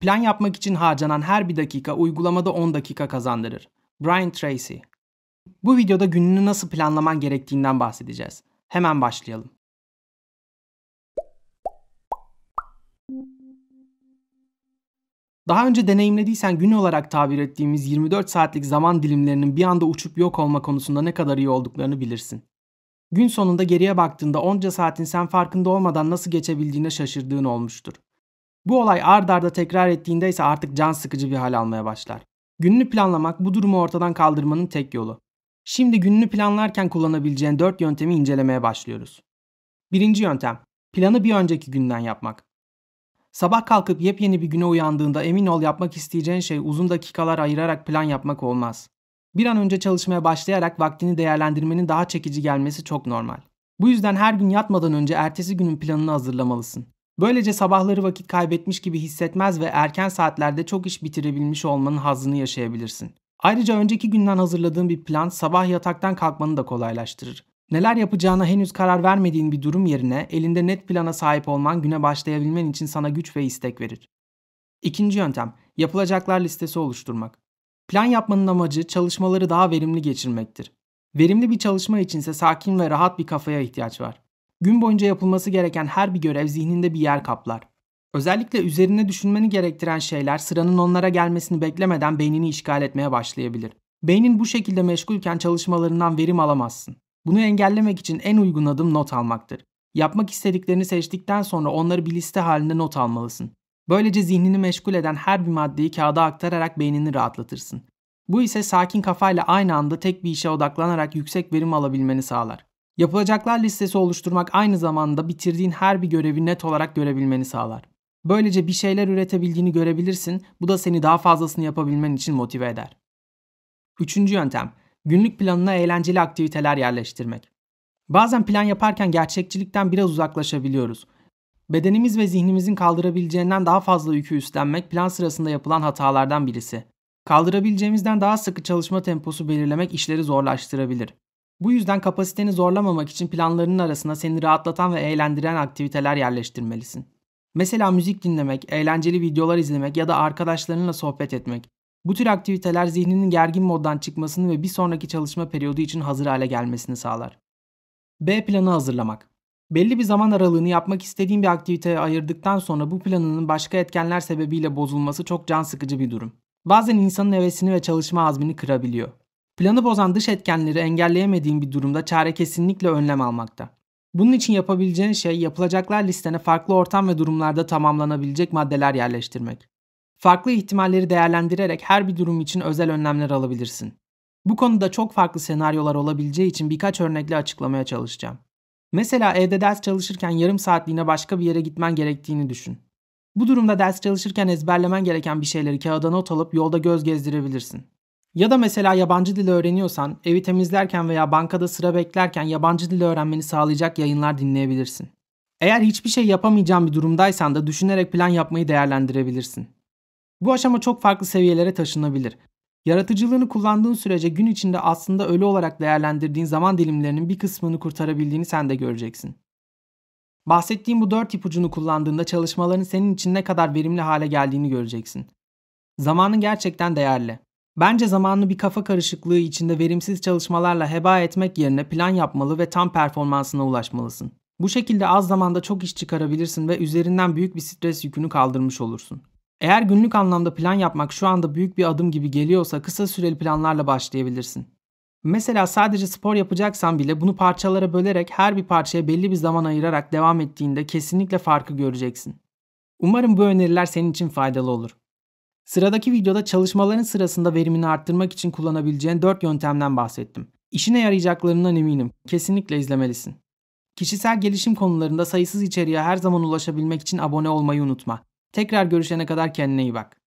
Plan yapmak için harcanan her bir dakika uygulamada 10 dakika kazandırır. Brian Tracy Bu videoda gününü nasıl planlaman gerektiğinden bahsedeceğiz. Hemen başlayalım. Daha önce deneyimlediysen gün olarak tabir ettiğimiz 24 saatlik zaman dilimlerinin bir anda uçup yok olma konusunda ne kadar iyi olduklarını bilirsin. Gün sonunda geriye baktığında onca saatin sen farkında olmadan nasıl geçebildiğine şaşırdığın olmuştur. Bu olay ard arda tekrar ettiğinde ise artık can sıkıcı bir hal almaya başlar. Gününü planlamak bu durumu ortadan kaldırmanın tek yolu. Şimdi gününü planlarken kullanabileceğin 4 yöntemi incelemeye başlıyoruz. Birinci yöntem, planı bir önceki günden yapmak. Sabah kalkıp yepyeni bir güne uyandığında emin ol yapmak isteyeceğin şey uzun dakikalar ayırarak plan yapmak olmaz. Bir an önce çalışmaya başlayarak vaktini değerlendirmenin daha çekici gelmesi çok normal. Bu yüzden her gün yatmadan önce ertesi günün planını hazırlamalısın. Böylece sabahları vakit kaybetmiş gibi hissetmez ve erken saatlerde çok iş bitirebilmiş olmanın hazını yaşayabilirsin. Ayrıca önceki günden hazırladığın bir plan sabah yataktan kalkmanı da kolaylaştırır. Neler yapacağına henüz karar vermediğin bir durum yerine elinde net plana sahip olman güne başlayabilmen için sana güç ve istek verir. İkinci yöntem, yapılacaklar listesi oluşturmak. Plan yapmanın amacı çalışmaları daha verimli geçirmektir. Verimli bir çalışma içinse sakin ve rahat bir kafaya ihtiyaç var. Gün boyunca yapılması gereken her bir görev zihninde bir yer kaplar. Özellikle üzerine düşünmeni gerektiren şeyler sıranın onlara gelmesini beklemeden beynini işgal etmeye başlayabilir. Beynin bu şekilde meşgulken çalışmalarından verim alamazsın. Bunu engellemek için en uygun adım not almaktır. Yapmak istediklerini seçtikten sonra onları bir liste halinde not almalısın. Böylece zihnini meşgul eden her bir maddeyi kağıda aktararak beynini rahatlatırsın. Bu ise sakin kafayla aynı anda tek bir işe odaklanarak yüksek verim alabilmeni sağlar. Yapılacaklar listesi oluşturmak aynı zamanda bitirdiğin her bir görevi net olarak görebilmeni sağlar. Böylece bir şeyler üretebildiğini görebilirsin, bu da seni daha fazlasını yapabilmen için motive eder. Üçüncü yöntem, günlük planına eğlenceli aktiviteler yerleştirmek. Bazen plan yaparken gerçekçilikten biraz uzaklaşabiliyoruz. Bedenimiz ve zihnimizin kaldırabileceğinden daha fazla yükü üstlenmek plan sırasında yapılan hatalardan birisi. Kaldırabileceğimizden daha sıkı çalışma temposu belirlemek işleri zorlaştırabilir. Bu yüzden kapasiteni zorlamamak için planlarının arasına seni rahatlatan ve eğlendiren aktiviteler yerleştirmelisin. Mesela müzik dinlemek, eğlenceli videolar izlemek ya da arkadaşlarınla sohbet etmek. Bu tür aktiviteler zihninin gergin moddan çıkmasını ve bir sonraki çalışma periyodu için hazır hale gelmesini sağlar. B planı hazırlamak. Belli bir zaman aralığını yapmak istediğin bir aktiviteye ayırdıktan sonra bu planının başka etkenler sebebiyle bozulması çok can sıkıcı bir durum. Bazen insanın hevesini ve çalışma azmini kırabiliyor. Planı bozan dış etkenleri engelleyemediğin bir durumda çare kesinlikle önlem almakta. Bunun için yapabileceğin şey yapılacaklar listene farklı ortam ve durumlarda tamamlanabilecek maddeler yerleştirmek. Farklı ihtimalleri değerlendirerek her bir durum için özel önlemler alabilirsin. Bu konuda çok farklı senaryolar olabileceği için birkaç örnekle açıklamaya çalışacağım. Mesela evde ders çalışırken yarım saatliğine başka bir yere gitmen gerektiğini düşün. Bu durumda ders çalışırken ezberlemen gereken bir şeyleri kağıda not alıp yolda göz gezdirebilirsin. Ya da mesela yabancı dil öğreniyorsan evi temizlerken veya bankada sıra beklerken yabancı dil öğrenmeni sağlayacak yayınlar dinleyebilirsin. Eğer hiçbir şey yapamayacağın bir durumdaysan da düşünerek plan yapmayı değerlendirebilirsin. Bu aşama çok farklı seviyelere taşınabilir. Yaratıcılığını kullandığın sürece gün içinde aslında ölü olarak değerlendirdiğin zaman dilimlerinin bir kısmını kurtarabildiğini sen de göreceksin. Bahsettiğim bu dört ipucunu kullandığında çalışmaların senin için ne kadar verimli hale geldiğini göreceksin. Zamanın gerçekten değerli. Bence zamanlı bir kafa karışıklığı içinde verimsiz çalışmalarla heba etmek yerine plan yapmalı ve tam performansına ulaşmalısın. Bu şekilde az zamanda çok iş çıkarabilirsin ve üzerinden büyük bir stres yükünü kaldırmış olursun. Eğer günlük anlamda plan yapmak şu anda büyük bir adım gibi geliyorsa kısa süreli planlarla başlayabilirsin. Mesela sadece spor yapacaksan bile bunu parçalara bölerek her bir parçaya belli bir zaman ayırarak devam ettiğinde kesinlikle farkı göreceksin. Umarım bu öneriler senin için faydalı olur. Sıradaki videoda çalışmaların sırasında verimini arttırmak için kullanabileceğin 4 yöntemden bahsettim. İşine yarayacaklarından eminim. Kesinlikle izlemelisin. Kişisel gelişim konularında sayısız içeriğe her zaman ulaşabilmek için abone olmayı unutma. Tekrar görüşene kadar kendine iyi bak.